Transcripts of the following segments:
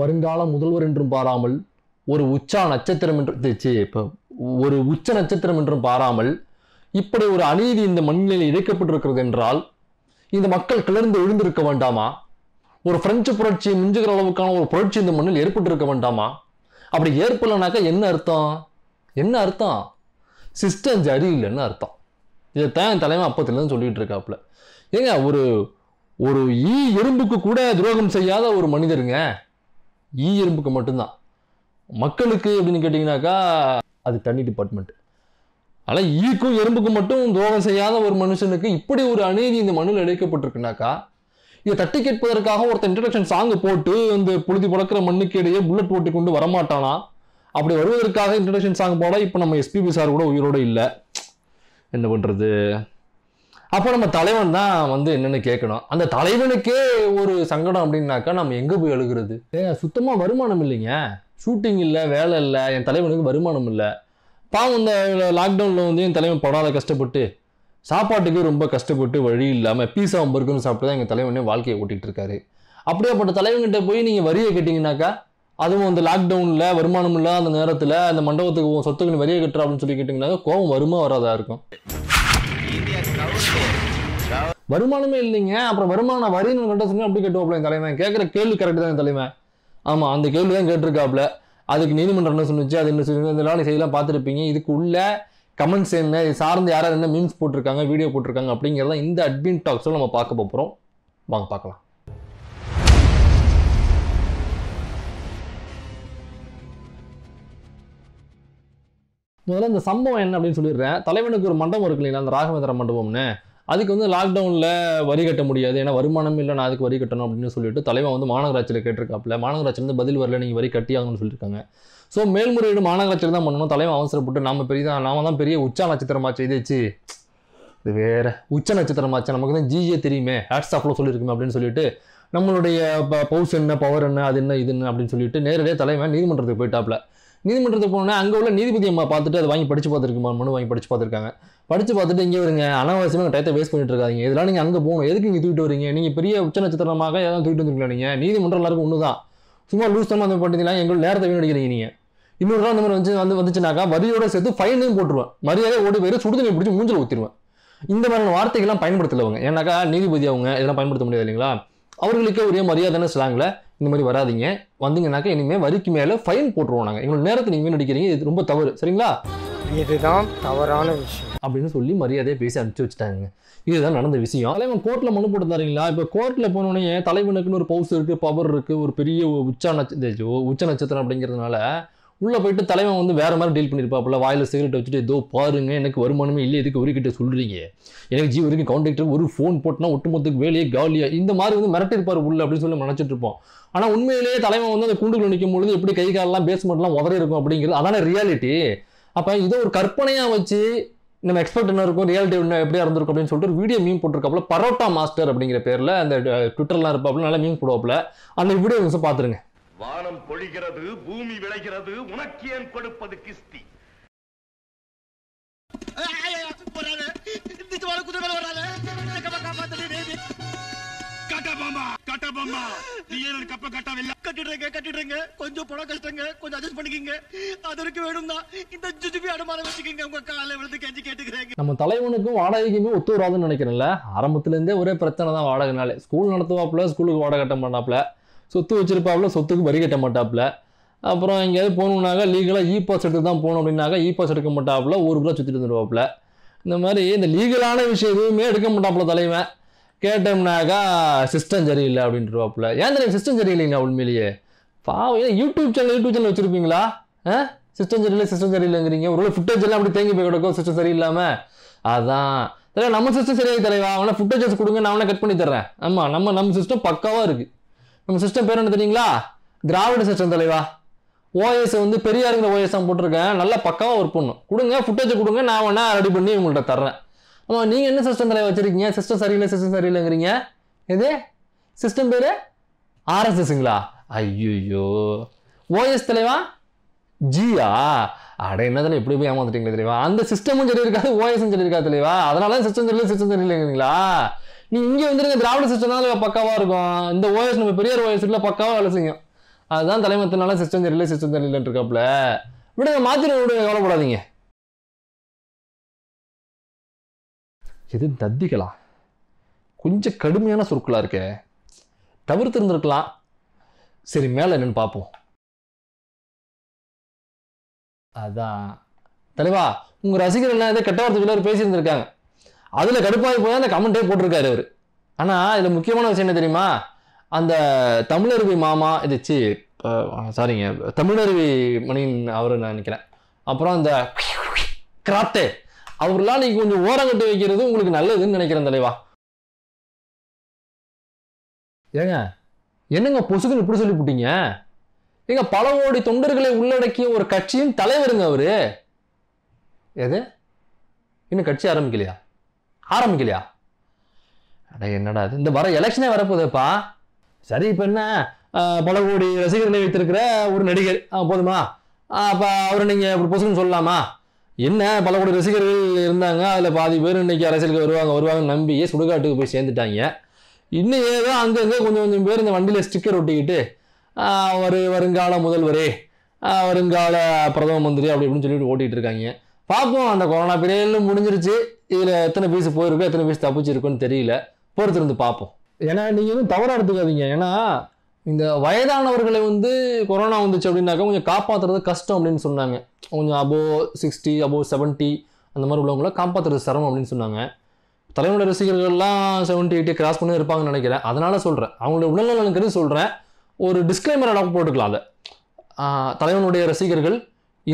வருங்கால முதல்வர் என்றும் பாராமல் ஒரு உச்சா நட்சத்திரம் என்று இப்போ ஒரு உச்ச நட்சத்திரம் என்றும் பாராமல் இப்படி ஒரு அநீதி இந்த மண்ணில் இழைக்கப்பட்டிருக்கிறது என்றால் இந்த மக்கள் கிளர்ந்து விழுந்திருக்க வேண்டாமா ஒரு பிரெஞ்சு புரட்சி மிஞ்சுகிற அளவுக்கான ஒரு புரட்சி இந்த மண்ணில் ஏற்பட்டிருக்க வேண்டாமா அப்படி ஏற்படலைனாக்கா என்ன அர்த்தம் என்ன அர்த்தம் சிஸ்டம் சரி இல்லைன்னு அர்த்தம் இதை தான் என் தலைமை அப்பத்துலேருந்து சொல்லிகிட்டு இருக்காப்புல ஏங்க ஒரு ஒரு ஈ எறும்புக்கு கூட துரோகம் செய்யாத ஒரு மனிதருங்க ஈ எறும்புக்கு மட்டும்தான் மக்களுக்கு அப்படின்னு கேட்டிங்கனாக்கா அது தண்ணி டிபார்ட்மெண்ட் ஆனால் ஈக்கும் எறும்புக்கும் மட்டும் துரோகம் செய்யாத ஒரு மனுஷனுக்கு இப்படி ஒரு அநீதி இந்த மண்ணில் இழைக்கப்பட்டிருக்குனாக்கா இதை தட்டி கேட்பதற்காக ஒருத்தர் இன்ட்ரடக்ஷன் சாங்கு போட்டு இந்த புழுதி பழக்கிற மண்ணுக்கு இடையே புல்லட் போட்டு கொண்டு வரமாட்டானா அப்படி வருவதற்காக இன்ட்ரடக்ஷன் சாங் போட இப்போ நம்ம எஸ்பிபி சார் கூட உயிரோடு இல்லை என்ன பண்ணுறது அப்போ நம்ம தலைவன் தான் வந்து என்னென்னு கேட்கணும் அந்த தலைவனுக்கே ஒரு சங்கடம் அப்படின்னாக்கா நம்ம எங்கே போய் எழுகிறது சுத்தமாக வருமானம் இல்லைங்க ஷூட்டிங் இல்லை வேலை இல்லை என் தலைவனுக்கு வருமானம் இல்லை பாவம் இந்த லாக்டவுனில் வந்து என் தலைவன் படாத கஷ்டப்பட்டு சாப்பாட்டுக்கு ரொம்ப கஷ்டப்பட்டு வழி இல்லாமல் பீஸா பர்கர்னு சாப்பிட்டு தான் எங்கள் தலைவனே வாழ்க்கையை ஓட்டிகிட்டு இருக்காரு அப்படியேப்பட்ட தலைவன்கிட்ட போய் நீங்கள் வரியை கேட்டிங்கனாக்கா அதுவும் அந்த லாக்டவுனில் வருமானம் இல்லாத அந்த நேரத்தில் அந்த மண்டபத்துக்கு சொத்துக்குன்னு வரியை கட்டுறா அப்படின்னு சொல்லி கேட்டிங்கனாக்கா கோவம் வருமா வராதா இருக்கும் வருமானமே இல்லைங்க அப்புறம் வருமான வரி கட்ட சொன்னால் அப்படி கட்டுவோம் என் தலைமை கேட்குற கேள்வி கரெக்டு தான் என் தலைமை ஆமாம் அந்த கேள்வி தான் கேட்டிருக்காப்ல அதுக்கு நீதிமன்றம் என்ன சொன்னிச்சு அது என்ன சொல்லி இந்த நாள் செய்யலாம் பார்த்துருப்பீங்க இதுக்கு உள்ள கமெண்ட்ஸ் என்ன சார்ந்து யாராவது என்ன மீன்ஸ் போட்டிருக்காங்க வீடியோ போட்டிருக்காங்க அப்படிங்கிறத இந்த அட்மின் டாக்ஸும் நம்ம பார்க்க போகிறோம் வாங்க பார்க்கலாம் முதல்ல இந்த சம்பவம் என்ன அப்படின்னு சொல்லிடுறேன் தலைவனுக்கு ஒரு மண்டபம் இருக்கு இல்லைங்களா அந்த ராகவேந்திர மண்டபம்னு அதுக்கு வந்து லாக்டவுனில் வரி கட்ட முடியாது ஏன்னா வருமானம் இல்லை நான் அதுக்கு வரி கட்டணும் அப்படின்னு சொல்லிட்டு தலைவன் வந்து மாநகராட்சியில் கேட்டிருக்காப்புல மாநகராட்சியிலேருந்து பதில் வரல நீங்கள் வரி கட்டியாகணும்னு சொல்லியிருக்காங்க ஸோ மேல்முறையீடு மாநகராட்சியில் தான் பண்ணணும் தலைவன் அவசரப்பட்டு நம்ம பெரிய நாம தான் பெரிய உச்சா நட்சத்திரமாச்சு இதுச்சு இது வேற உச்ச நட்சத்திரமாச்சு நமக்கு தான் ஜிஏ தெரியுமே ஹேட்ஸ் ஆஃப்ல சொல்லியிருக்குமே அப்படின்னு சொல்லிட்டு நம்மளுடைய பவுஸ் என்ன பவர் என்ன அது என்ன இது என்ன அப்படின்னு சொல்லிட்டு நேரடியாக தலைவன் நீதிமன்றத்துக்கு போயிட்டாப்ல நீதிமன்றத்துக்கு போனோன்னா அங்கே உள்ள நீதிபதி அம்மா பார்த்துட்டு அதை வாங்கி படித்து பார்த்துருக்குமா மனு வாங்கி படித்து பார்த்துருக்காங்க படித்து பார்த்துட்டு இங்கே வருங்க அனாவசியமாக டயத்தை வேஸ்ட் பண்ணிட்டு இருக்காதிங்க இதெல்லாம் நீங்கள் அங்கே போகணும் எதுக்கு நீங்கள் தூக்கிட்டு வரீங்க நீங்கள் பெரிய உச்ச நட்சத்திரமாக ஏதாவது தூக்கிட்டு வந்துருக்கலாம் நீங்கள் நீதிமன்றம் எல்லாருக்கும் ஒன்று தான் சும்மா லூஸ் தான் அந்த பண்ணிக்கலாம் எங்களுக்கு நேரத்தை வீணடிக்கிறீங்க நீங்கள் இன்னொரு நாள் மாதிரி வந்து வந்து வந்துச்சுனாக்கா வரியோட சேர்த்து ஃபைனையும் போட்டுருவேன் மரியாதை ஓடி சுடு தண்ணி பிடிச்சி மூஞ்சில் ஊற்றிடுவேன் இந்த மாதிரியான வார்த்தைகள்லாம் பயன்படுத்தலவங்க ஏன்னாக்கா நீதிபதி அவங்க இதெல்லாம் பயன்படுத்த முடியாது இல்லைங்களா அவர்களுக்கே ஒரே மரியாதைன்னு சொல்லாங்களே இந்த மாதிரி வராதிங்க வந்தீங்கன்னாக்கா இனிமேல் வரிக்கு மேலே ஃபைன் போட்டுருவோம் நாங்கள் எங்களோட நேரத்தை நீங்கள் நடிக்கிறீங்க இது ரொம்ப தவறு சரிங்களா இதுதான் தவறான விஷயம் அப்படின்னு சொல்லி மரியாதையை பேசி அனுப்பிச்சு வச்சுட்டாங்க இதுதான் நடந்த விஷயம் தலைவன் கோர்ட்டில் மனு போட்டுருந்தாருங்களா இப்போ கோர்ட்டில் போனோடனே தலைவனுக்குன்னு ஒரு பவுஸ் இருக்குது பவர் இருக்குது ஒரு பெரிய உச்ச நட்ச உச்ச நட்சத்திரம் அப்படிங்கிறதுனால உள்ளே போயிட்டு தலைவன் வந்து வேறு மாதிரி டீல் பண்ணியிருப்பாப்புல வாயில் சிகரெட் வச்சுட்டு ஏதோ பாருங்க எனக்கு வருமானமே இல்லை எதுக்கு உரிக்கிட்ட சொல்கிறீங்க எனக்கு ஜி வரைக்கும் காண்டாக்டர் ஒரு ஃபோன் போட்டோன்னா ஒட்டுமொத்தத்துக்கு வேலையே காலியாக இந்த மாதிரி வந்து மிரட்டிருப்பார் உள்ள அப்படின்னு சொல்லி நினச்சிட்டு இருப்போம் ஆனால் உண்மையிலேயே தலைவன் வந்து அந்த கூண்டுகள் நிற்கும் பொழுது எப்படி கை காலெல்லாம் பேஸ்மெண்ட்லாம் உதறி இருக்கும் அப்படிங்கிறது அதான ரியாலிட்டி அப்போ இதை ஒரு கற்பனையாக வச்சு நம்ம எக்ஸ்பெக்ட் என்ன இருக்கும் ரியாலிட்டி என்ன எப்படி இருந்திருக்கும் அப்படின்னு சொல்லிட்டு ஒரு வீடியோ மீன் போட்டிருக்காப்புல பரோட்டா மாஸ்டர் அப்படிங்கிற பேரில் அந்த ட்விட்டர்லாம் இருப்பாப்புல நல்லா மீன் போடுவாப்புல அந்த வீடியோ பார்த்துருங்க வானம் பொழிகிறது பூமி விளைகிறது உனக்கு ஏன் கொடுப்பது கிஸ்தி கொஞ்சம் பணம் கஷ்டங்க கொஞ்சம் வேணும் தான் இந்த உங்க காலை நம்ம தலைவனுக்கும் வாடகைக்குமே ஒத்து வராதுன்னு நினைக்கிறேன்ல ஆரம்பத்துல இருந்தே ஒரே பிரச்சனை தான் வாடகைனாலே ஸ்கூல் நடத்துவாப்ல ஸ்கூலுக்கு வாடகை கட்ட பண்ணாப்ல சொத்து வச்சுருப்பாப்புல சொத்துக்கு வரி கட்ட மாட்டாப்புல அப்புறம் எங்கேயாவது போகணுன்னாக்கா லீகலாக இ பாஸ் எடுத்து தான் போகணும் அப்படின்னாக்கா இ பாஸ் எடுக்க மாட்டாப்புல ஊருக்குள்ளே சுற்றிட்டு வந்துடுவாப்புல இந்த மாதிரி இந்த லீகலான விஷயம் எதுவுமே எடுக்க மாட்டாப்புல தலைவன் கேட்டோம்னாக்கா சிஸ்டம் சரியில்லை அப்படின்ட்டுருவாப்புல ஏன் தெரியும் சிஸ்டம் சரியில்லைங்க உண்மையிலேயே பாவம் யூடியூப் சேனல் யூடியூப் சேனல் வச்சுருப்பீங்களா ஆ சிஸ்டம் சரியில்லை சிஸ்டம் சரியில்லைங்கிறீங்க ஒரு ஃபுட்டேஜ் எல்லாம் அப்படி தேங்கி போய் கிடக்கும் சிஸ்டம் சரியில்லாமல் அதான் தலைவா நம்ம சிஸ்டம் சரியாக தலைவா அவனை ஃபுட்டேஜஸ் கொடுங்க நான் அவனை கட் பண்ணி தர்றேன் ஆமாம் நம்ம நம்ம சிஸ்டம் பக்காவாக இருக்குது நம்ம சிஸ்டம் பேர் என்ன தெரியுங்களா திராவிட சிஸ்டம் தலைவா ஓஎஸ் வந்து பெரியாருங்கிற ஓஎஸ் தான் போட்டிருக்கேன் நல்லா பக்காவாக ஒர்க் பண்ணும் கொடுங்க ஃபுட்டேஜ் கொடுங்க நான் வேணா ரெடி பண்ணி உங்கள்கிட்ட தர்றேன் ஆமாம் நீங்கள் என்ன சிஸ்டம் தலைவா வச்சுருக்கீங்க சிஸ்டம் சரியில்லை சிஸ்டம் சரியில்லைங்கிறீங்க எது சிஸ்டம் பேர் ஆர்எஸ்எஸ்ங்களா ஐயோ ஓஎஸ் தலைவா ஜியா அட என்ன எப்படி போய் ஏமாந்துட்டீங்களே தெளிவா அந்த சிஸ்டமும் சரி இருக்காது ஓஎஸும் சரி இருக்காது தெளிவா அதனால சிஸ்டம் சரியில்லை சிஸ்டம் சரியில்லைங்கிறீங்களா நீ இங்கே வந்துருங்க திராவிட சிஸ்டம் தான் பக்காவாக இருக்கும் இந்த ஓஎஸ் நம்ம பெரியார் ஓஎஸ் இல்லை பக்காவாக வேலை செய்யும் அதுதான் தலைமத்தினால சிஸ்டம் தெரியல சிஸ்டம் சரியில்லைன்னு இருக்காப்புல விடுங்க மாத்திர விடுங்க கவலைப்படாதீங்க எது தத்திகளா கொஞ்சம் கடுமையான சொற்களாக இருக்கே தவிர்த்து இருந்திருக்கலாம் சரி மேலே என்னென்னு பார்ப்போம் அதான் தலைவா உங்கள் ரசிகர் என்ன கெட்ட வார்த்தை சொல்லி பேசியிருந்திருக்காங்க அதில் கடுப்பாகி போய் அந்த கமெண்டே போட்டிருக்காரு அவர் ஆனால் இதில் முக்கியமான விஷயம் என்ன தெரியுமா அந்த தமிழருவி மாமா இதுச்சு சாரிங்க தமிழருவி மணியின் அவர் நான் நினைக்கிறேன் அப்புறம் அந்த கிராத்தே அவர்லாம் நீங்கள் கொஞ்சம் ஓரங்கட்டு வைக்கிறது உங்களுக்கு நல்லதுன்னு நினைக்கிறேன் தலைவா ஏங்க என்னங்க பொசுக்குன்னு இப்படி சொல்லி போட்டீங்க ஏங்க பல கோடி தொண்டர்களை உள்ளடக்கிய ஒரு கட்சியின் தலைவருங்க அவரு எது இன்னும் கட்சி ஆரம்பிக்கலையா ஆரம்பிக்கலையா அட என்னடா இது இந்த வர எலெக்ஷனே வரப்போகுதுப்பா சரி இப்போ என்ன பல கோடி ரசிகர்களை வைத்திருக்கிற ஒரு நடிகர் போதுமா அப்போ அவரை நீங்கள் இப்படி பொசுன்னு சொல்லலாமா என்ன பல கோடி ரசிகர்கள் இருந்தாங்க அதில் பாதி பேர் இன்னைக்கு அரசியலுக்கு வருவாங்க வருவாங்கன்னு நம்பியே சுடுகாட்டுக்கு போய் சேர்ந்துட்டாங்க இன்னும் ஏதோ அங்கங்கே கொஞ்சம் கொஞ்சம் பேர் இந்த வண்டியில் ஸ்டிக்கர் ஒட்டிக்கிட்டு அவர் வருங்கால முதல்வரே வருங்கால பிரதம மந்திரி அப்படி இப்படின்னு சொல்லிட்டு ஓட்டிகிட்டு இருக்காங்க பார்ப்போம் அந்த கொரோனா பீரியட்ல முடிஞ்சிருச்சு இதில் எத்தனை பீஸ் போயிருக்கோ எத்தனை பீஸ் தப்பிச்சிருக்கோன்னு தெரியல பொறுத்திருந்து பார்ப்போம் ஏன்னா நீங்கள் எதுவும் தவறாக எடுத்துக்காதீங்க ஏன்னா இந்த வயதானவர்களை வந்து கொரோனா வந்துச்சு அப்படின்னாக்கா கொஞ்சம் காப்பாற்றுறது கஷ்டம் அப்படின்னு சொன்னாங்க கொஞ்சம் அபோவ் சிக்ஸ்டி அபோவ் செவன்ட்டி அந்த மாதிரி உள்ளவங்கள காப்பாற்றுறது சிரமம் அப்படின்னு சொன்னாங்க தலைவனோட ரசிகர்கள்லாம் செவன்ட்டி எயிட்டி கிராஸ் பண்ணி இருப்பாங்கன்னு நினைக்கிறேன் அதனால் சொல்கிறேன் அவங்களுடைய உடல்நலனுக்கு சொல்கிறேன் ஒரு டிஸ்க்ளைமர் அடாப்ட் போட்டுக்கலாம் அதை தலைவனுடைய ரசிகர்கள்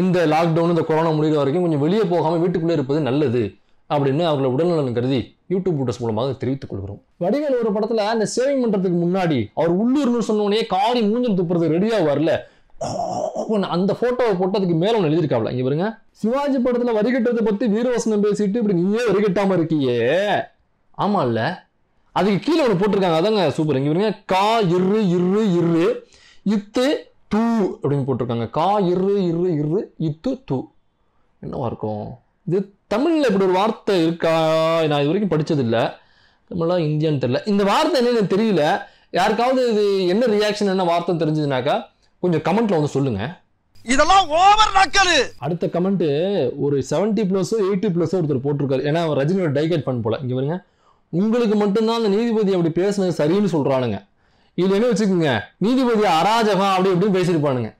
இந்த லாக்டவுன் இந்த கொரோனா முடிகிற வரைக்கும் கொஞ்சம் வெளியே போகாமல் வீட்டுக்குள்ளே இருப்பது நல்லது அப்படின்னு அவங்கள உடல்நலன் கருதி யூடியூப் ரூட்டர்ஸ் மூலமாக தெரிவித்துக் கொள்கிறோம் வடிவேல் ஒரு படத்துல அந்த சேவிங் பண்றதுக்கு முன்னாடி அவர் உள்ளூர்னு சொன்னோடனே காரி மூஞ்சல் துப்புறது ரெடியா வரல அந்த போட்டோவை போட்டதுக்கு மேல ஒன்று எழுதிருக்காப்ல இங்க பாருங்க சிவாஜி படத்துல வரிகட்டுறதை பத்தி வீரவசனம் பேசிட்டு இப்படி நீயே வரிகட்டாம இருக்கியே ஆமா இல்ல அதுக்கு கீழே ஒன்று போட்டிருக்காங்க அதாங்க சூப்பர் இங்க பாருங்க கா இரு இரு இரு இத்து தூ அப்படின்னு போட்டிருக்காங்க கா இரு இரு இரு இத்து தூ என்னவா இருக்கும் இது தமிழில் இப்படி ஒரு வார்த்தை இருக்கா நான் இது வரைக்கும் படித்ததில்லை தமிழா இந்தியான்னு தெரில இந்த வார்த்தை என்ன தெரியல யாருக்காவது இது என்ன ரியாக்ஷன் என்ன வார்த்தை தெரிஞ்சதுனாக்கா கொஞ்சம் கமெண்ட்ல வந்து சொல்லுங்கள் இதெல்லாம் ஓவர் நக்கலு அடுத்த கமெண்ட் ஒரு செவன்டி ப்ளஸோ எயிட்டி ப்ளஸோ ஒருத்தர் போட்டிருக்காரு ஏன்னா அவர் ரஜினியோட டைகேட் பண்ண போல இங்கே வருங்க உங்களுக்கு மட்டும்தான் அந்த நீதிபதி அப்படி பேசுனது சரின்னு சொல்கிறானுங்க இது என்ன வச்சுக்கோங்க நீதிபதி அராஜகம் அப்படி இப்படின்னு பேசியிருப்பானுங்க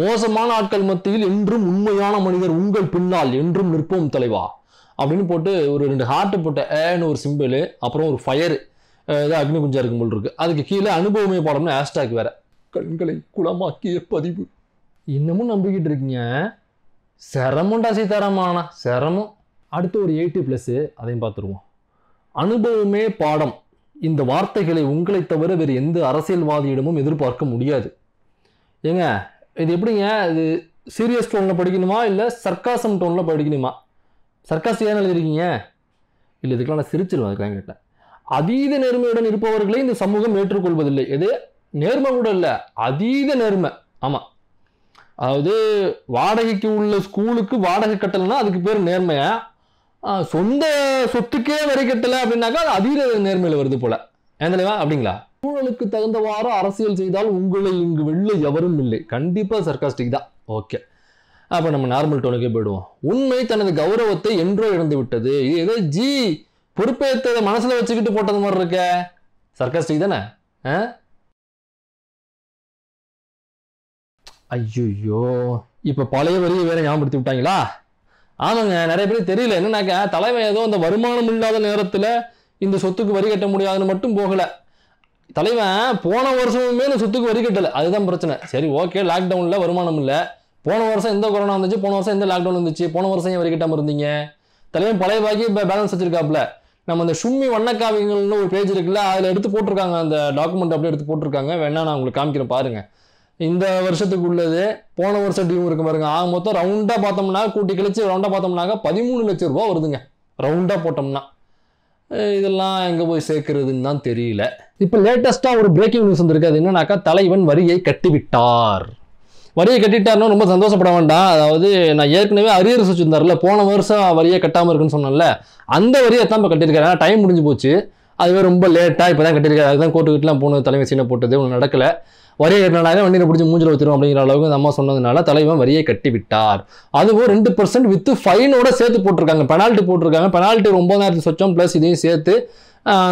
மோசமான ஆட்கள் மத்தியில் என்றும் உண்மையான மனிதர் உங்கள் பின்னால் என்றும் நிற்போம் தலைவா அப்படின்னு போட்டு ஒரு ரெண்டு ஹார்ட் போட்ட ஏன்னு ஒரு சிம்பிள் அப்புறம் ஒரு ஃபயர் ஏதாவது அக்னி குஞ்சா இருக்கும் போல் இருக்கு அதுக்கு கீழே அனுபவமே பாடம்னு ஹேஷ்டாக் வேற கண்களை குளமாக்கிய பதிவு இன்னமும் நம்பிக்கிட்டு இருக்கீங்க சிரமண்டா சீதாராமாண்ணா சிரமம் அடுத்து ஒரு எயிட்டி ப்ளஸ்ஸு அதையும் பார்த்துருவோம் அனுபவமே பாடம் இந்த வார்த்தைகளை உங்களை தவிர வேறு எந்த அரசியல்வாதியிடமும் எதிர்பார்க்க முடியாது ஏங்க இது எப்படிங்க அது சீரியஸ் டோனில் படிக்கணுமா இல்லை சர்க்காசம் டோனில் படிக்கணுமா ஏன் எழுதிருக்கீங்க இல்லை இதுக்கெலாம் நான் சிரிச்சிருவேன் அதுக்கெலாம் கேட்டேன் அதீத நேர்மையுடன் இருப்பவர்களை இந்த சமூகம் ஏற்றுக்கொள்வதில்லை எது நேர்மை கூட இல்லை அதீத நேர்மை ஆமாம் அதாவது வாடகைக்கு உள்ள ஸ்கூலுக்கு வாடகை கட்டலைன்னா அதுக்கு பேர் நேர்மையா சொந்த சொத்துக்கே வரி கட்டலை அப்படின்னாக்கா அது அதீத நேர்மையில் வருது போல் ஏன் தலைவா அப்படிங்களா ஊழலுக்கு தகுந்தவாறு அரசியல் செய்தால் உங்களை இங்கு வெள்ள எவரும் இல்லை கண்டிப்பாக சர்க்காஸ்டிக் தான் ஓகே அப்போ நம்ம நார்மல் டோனுக்கே போயிடுவோம் உண்மை தனது கௌரவத்தை என்றோ இழந்து விட்டது இது ஏதோ ஜி பொறுப்பேற்றதை மனசில் வச்சுக்கிட்டு போட்டது மாதிரி இருக்க சர்க்காஸ்டிக் தானே ஐயோ இப்போ பழைய வரியை வேற ஞாபகப்படுத்தி விட்டாங்களா ஆமாங்க நிறைய பேர் தெரியல என்னன்னாக்க தலைமை ஏதோ அந்த வருமானம் இல்லாத நேரத்தில் இந்த சொத்துக்கு வரி கட்ட முடியாதுன்னு மட்டும் போகலை தலைவன் போன வருஷமுமே சொத்துக்கு வரி கட்டல அதுதான் பிரச்சனை சரி ஓகே லாக்டவுன்ல வருமானம் இல்லை போன வருஷம் எந்த கொரோனா வந்துச்சு போன வருஷம் எந்த லாக்டவுன் வந்துச்சு போன வருஷம் ஏன் வரி கட்டாமல் இருந்தீங்க தலைவன் பழைய பாக்கி இப்போ பேலன்ஸ் வச்சிருக்காப்ல நம்ம இந்த சும்மி வண்ணக்காவியங்கள்னு ஒரு பேஜ் இருக்குல்ல அதில் எடுத்து போட்டிருக்காங்க அந்த டாக்குமெண்ட் அப்படியே எடுத்து போட்டிருக்காங்க வேணா நான் உங்களுக்கு காமிக்கிறேன் பாருங்க இந்த வருஷத்துக்கு உள்ளது போன வருஷம் டியூ இருக்கு பாருங்க ஆக மொத்தம் ரவுண்டாக பார்த்தோம்னா கூட்டி கழிச்சு ரவுண்டாக பார்த்தோம்னாக்க பதிமூணு லட்சம் ரூபா வருதுங்க ரவுண்டாக போட்டோம்னா இதெல்லாம் எங்கே போய் சேர்க்கறதுன்னு தான் தெரியல இப்போ லேட்டஸ்ட்டாக ஒரு பிரேக்கிங் நியூஸ் வந்திருக்கு அது என்னன்னாக்கா தலைவன் வரியை கட்டிவிட்டார் வரியை கட்டிட்டார்னா ரொம்ப சந்தோஷப்பட வேண்டாம் அதாவது நான் ஏற்கனவே அரியர் வச்சுருந்தார்ல போன வருஷம் வரியை கட்டாமல் இருக்குன்னு சொன்னேன்ல அந்த வரியை தான் இப்போ கட்டியிருக்காரு டைம் முடிஞ்சு போச்சு அதுவே ரொம்ப லேட்டாக இப்போ தான் கட்டியிருக்காரு அதுதான் கோர்ட்டு போன போனது தலைமை சீனை போட்டது ஒன்றும் நடக்கலை வரிய கட்டினாலே வண்டியை பிடிச்சி மூஞ்சில் வச்சிடும் அப்படிங்கிற அளவுக்கு இந்த அம்மா சொன்னதுனால தலைவன் வரியை கட்டி விட்டார் அதுவும் ரெண்டு பர்சன்ட் வித் ஃபைனோட சேர்த்து போட்டிருக்காங்க பெனால்ட்டி போட்டிருக்காங்க பெனால்ட்டி ஒரு ஒன்பதாயிரத்து சொச்சம் ப்ளஸ் இதையும் சேர்த்து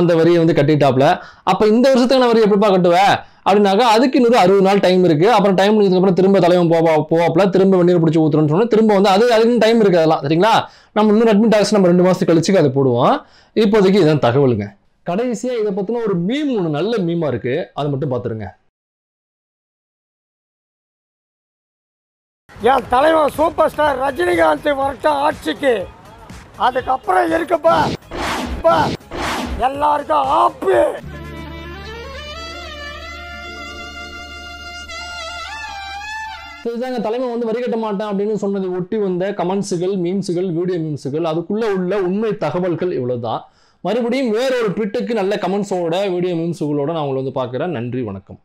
அந்த வரியை வந்து கட்டிட்டாப்ல அப்போ இந்த வருஷத்துக்கு நான் வரி எப்படிப்பா கட்டுவேன் அப்படின்னாக்கா அதுக்கு இன்னொரு அறுபது நாள் டைம் இருக்குது அப்புறம் டைம் முடிஞ்சதுக்கப்புறம் திரும்ப தலைவன் போவா போவாப்ல திரும்ப வண்டியில் பிடிச்சி ஊற்றுறோம்னு சொன்னால் திரும்ப வந்து அது அதுக்கு டைம் இருக்குது அதெல்லாம் சரிங்களா நம்ம இன்னும் அட்மிட் டாக்ஸ் நம்ம ரெண்டு மாதத்துக்கு கழிச்சு அதை போடுவோம் இப்போதைக்கு இதான் தகவலுங்க கடைசியாக இதை பற்றின ஒரு மீம் ஒன்று நல்ல மீமாக இருக்குது அதை மட்டும் பார்த்துருங்க என் தலைவர் சூப்பர் ஸ்டார் ரஜினிகாந்த் வரட்டும் ஆட்சிக்கு அதுக்கப்புறம் இருக்குப்பா இப்போ எல்லாருக்கும் ஆப்பு இதுதாங்க தலைமை வந்து வரிகட்ட மாட்டேன் அப்படின்னு சொன்னதை ஒட்டி வந்த கமெண்ட்ஸுகள் மீம்ஸுகள் வீடியோ மீம்ஸுகள் அதுக்குள்ளே உள்ள உண்மை தகவல்கள் தான் மறுபடியும் வேறொரு ட்விட்டுக்கு நல்ல கமெண்ட்ஸோட வீடியோ மீம்ஸுகளோட நான் உங்களை வந்து பார்க்குறேன் நன்றி வணக்கம்